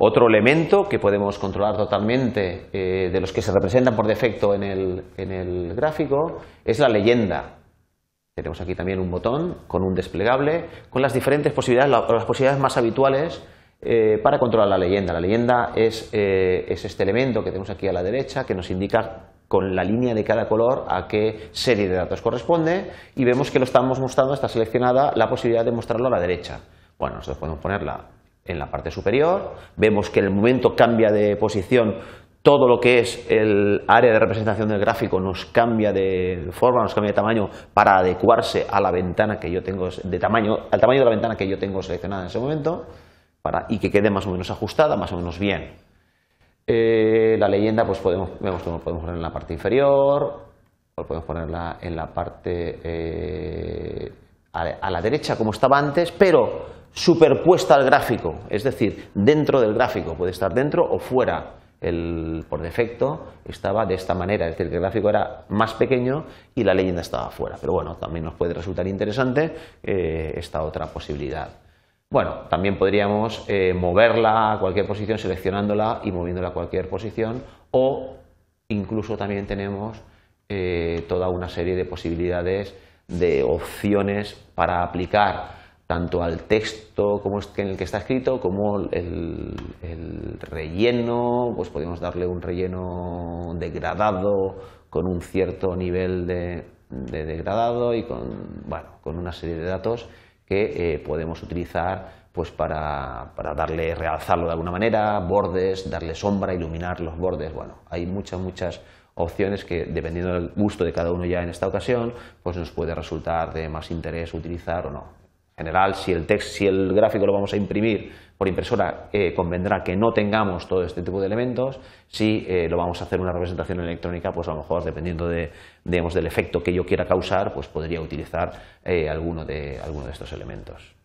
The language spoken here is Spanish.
Otro elemento que podemos controlar totalmente eh, de los que se representan por defecto en el, gráfico es la leyenda. Tenemos aquí también un botón con un desplegable con las diferentes posibilidades, las posibilidades más habituales eh, para controlar la leyenda. La leyenda es, eh, es este elemento que tenemos aquí a la derecha que nos indica con la línea de cada color a qué serie de datos corresponde y vemos que lo estamos mostrando, está seleccionada la posibilidad de mostrarlo a la derecha. Bueno, nosotros podemos ponerla en la parte superior, vemos que el momento cambia de posición todo lo que es el área de representación del gráfico nos cambia de forma, nos cambia de tamaño para adecuarse a la ventana que yo tengo de tamaño, al tamaño de la ventana que yo tengo seleccionada en ese momento para, y que quede más o menos ajustada, más o menos bien. Eh, la leyenda pues podemos, vemos que podemos poner en la parte inferior, o podemos ponerla en la parte eh, a la derecha como estaba antes, pero superpuesta al gráfico, es decir, dentro del gráfico, puede estar dentro o fuera. El, por defecto estaba de esta manera, es decir, que el gráfico era más pequeño y la leyenda estaba fuera. Pero bueno, también nos puede resultar interesante eh, esta otra posibilidad. Bueno, también podríamos eh, moverla a cualquier posición, seleccionándola y moviéndola a cualquier posición, o incluso también tenemos eh, toda una serie de posibilidades de opciones para aplicar tanto al texto como en el que está escrito, como el, relleno, pues podemos darle un relleno degradado con un cierto nivel de, degradado y con, bueno, con una serie de datos que eh, podemos utilizar pues para, para, darle, realzarlo de alguna manera, bordes, darle sombra, iluminar los bordes. Bueno, hay muchas, muchas opciones que dependiendo del gusto de cada uno ya en esta ocasión, pues nos puede resultar de más interés utilizar o no general, si el texto, el gráfico lo vamos a imprimir por impresora, eh, convendrá que no tengamos todo este tipo de elementos. Si eh, lo vamos a hacer una representación electrónica, pues a lo mejor dependiendo de, del efecto que yo quiera causar, pues podría utilizar eh, alguno de estos elementos.